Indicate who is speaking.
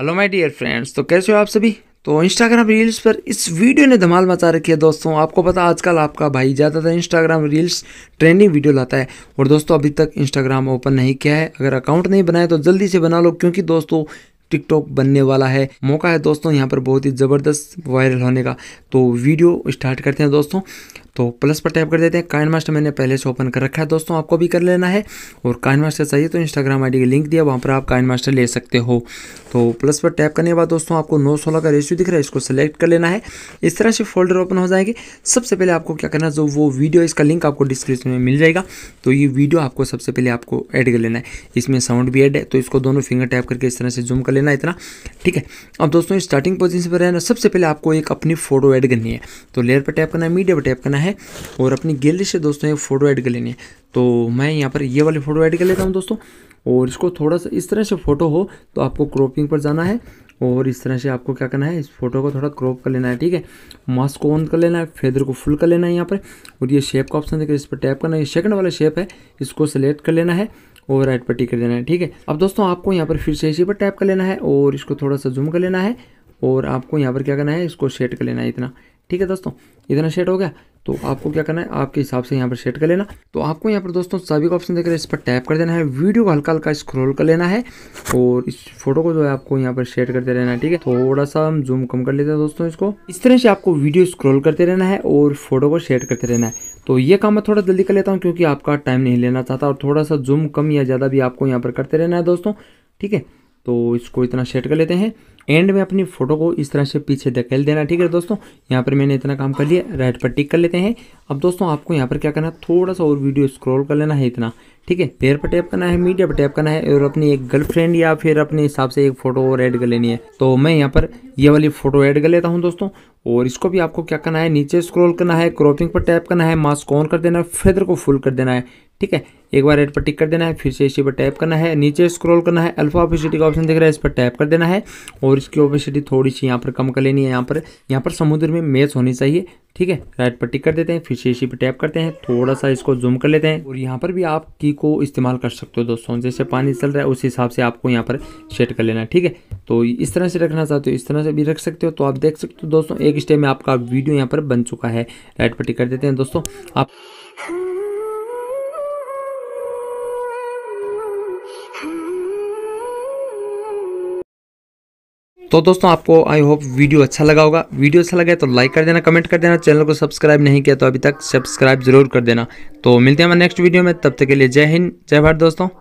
Speaker 1: hello my dear friends तो कैसे हो आप सभी तो इंस्टाग्राम रील्स पर इस वीडियो ने धमाल मचा रखी है दोस्तों आपको पता आजकल आपका भाई ज़्यादातर इंस्टाग्राम रील्स ट्रेंडिंग वीडियो लाता है और दोस्तों अभी तक इंस्टाग्राम ओपन नहीं किया है अगर अकाउंट नहीं बनाया तो जल्दी से बना लो क्योंकि दोस्तों टिकटॉक बनने वाला है मौका है दोस्तों यहाँ पर बहुत ही ज़बरदस्त वायरल होने का तो वीडियो स्टार्ट करते हैं दोस्तों तो प्लस पर टैप कर देते हैं काइन मास्टर मैंने पहले से ओपन कर रखा है दोस्तों आपको भी कर लेना है और काइन मास्टर चाहिए तो इंस्टाग्राम आईडी का लिंक दिया वहाँ पर आप काइन मास्टर ले सकते हो तो प्लस पर टैप करने के बाद दोस्तों आपको नौ सोलह का रेशियो दिख रहा है इसको सेलेक्ट कर लेना है इस तरह से फोल्डर ओपन हो जाएंगे सबसे पहले आपको क्या करना जो वो वीडियो इसका लिंक आपको डिस्क्रिप्शन में मिल जाएगा तो ये वीडियो आपको सबसे पहले आपको ऐड कर लेना है इसमें साउंड भी ऐड है तो इसको दोनों फिंगर टैप करके इस तरह से जूम कर लेना इतना ठीक है अब दोस्तों स्टार्टिंग पोजीशन पर रहना सबसे पहले आपको एक अपनी फोटो ऐड करनी है तो लेयर पर टैप करना है मीडिया पर टैप करना है और अपनी गैलरी से दोस्तों एक फ़ोटो ऐड कर लेनी है तो मैं यहाँ पर ये वाली फ़ोटो ऐड कर लेता हूँ दोस्तों और इसको थोड़ा सा इस तरह से फ़ोटो हो तो आपको क्रॉपिंग पर जाना है और इस तरह से आपको क्या करना है इस फोटो को थोड़ा क्रॉप कर लेना है ठीक है मास्क को ऑन कर लेना है फेदर को फुल कर लेना है यहाँ पर और ये शेप का ऑप्शन देखिए इस पर टैप करना है ये सेकंड वाला शेप है इसको सेलेक्ट कर लेना है ओवर राइट पर टिक कर देना है ठीक है अब दोस्तों आपको यहाँ पर फिर से इसी पर टैप कर लेना है और इसको थोड़ा सा जूम कर लेना है और आपको यहाँ पर क्या करना है इसको सेट कर लेना है इतना ठीक है दोस्तों इतना शेड हो गया तो आपको क्या करना है आपके हिसाब से यहाँ पर सेट कर लेना तो आपको यहाँ पर दोस्तों सभी ऑप्शन देख रहे इस पर टैप कर देना है वीडियो को हल्का हल्का स्क्रॉल कर लेना है और इस फोटो को जो है आपको यहाँ पर शेड करते रहना है ठीक है थोड़ा सा हम जूम कम कर लेते हैं दोस्तों इसको इस तरह से आपको वीडियो स्क्रोल करते रहना है और फोटो को शेड करते रहना है तो ये काम मैं थोड़ा जल्दी कर लेता हूँ क्योंकि आपका टाइम नहीं लेना चाहता और थोड़ा सा जूम कम या ज़्यादा भी आपको यहाँ पर करते रहना है दोस्तों ठीक है तो इसको इतना सेट कर लेते हैं एंड में अपनी फोटो को इस तरह से पीछे धकेल देना ठीक है दोस्तों यहाँ पर मैंने इतना काम कर लिया राइट पर टिक कर लेते हैं अब दोस्तों आपको यहाँ पर क्या करना है थोड़ा सा और वीडियो स्क्रॉल कर लेना है इतना ठीक है पेयर पर टैप करना है मीडिया पर टैप करना है और अपनी एक गर्लफ्रेंड या फिर अपने हिसाब से एक फोटो और ऐड कर लेनी है तो मैं यहाँ पर ये वाली फोटो ऐड कर लेता हूँ दोस्तों और इसको भी आपको क्या करना है नीचे स्क्रॉल करना है क्रॉपिंग पर टैप करना है मास्क ऑन कर देना है फेदर को फुल कर देना है ठीक है एक बार रेड पर टिक कर देना है फिर से इसी पर टैप करना है नीचे स्क्रॉल करना है अल्फा ऑफिसिटी का ऑप्शन दिख रहा है इस पर टैप कर देना है और और इसकी ओबेसिटी थोड़ी सी यहाँ पर कम कर लेनी है यहाँ पर यहाँ पर समुद्र में मेस होनी चाहिए ठीक है राइट पर टिक कर देते हैं फिर से पर टैप करते हैं थोड़ा सा इसको जूम कर लेते हैं और यहाँ पर भी आप की को इस्तेमाल कर सकते हो दोस्तों जैसे पानी चल रहा है उस हिसाब से आपको यहाँ पर सेट कर लेना है ठीक है तो इस तरह से रखना चाहते हो इस तरह से भी रख सकते हो तो आप देख सकते हो दोस्तों एक स्टेप में आपका वीडियो यहाँ पर बन चुका है राइट पर टिक कर देते हैं दोस्तों आप तो दोस्तों आपको आई होप वीडियो अच्छा लगा होगा वीडियो अच्छा लगा तो लाइक कर देना कमेंट कर देना चैनल को सब्सक्राइब नहीं किया तो अभी तक सब्सक्राइब जरूर कर देना तो मिलते हैं हमारे नेक्स्ट वीडियो में तब तक के लिए जय हिंद जय भारत दोस्तों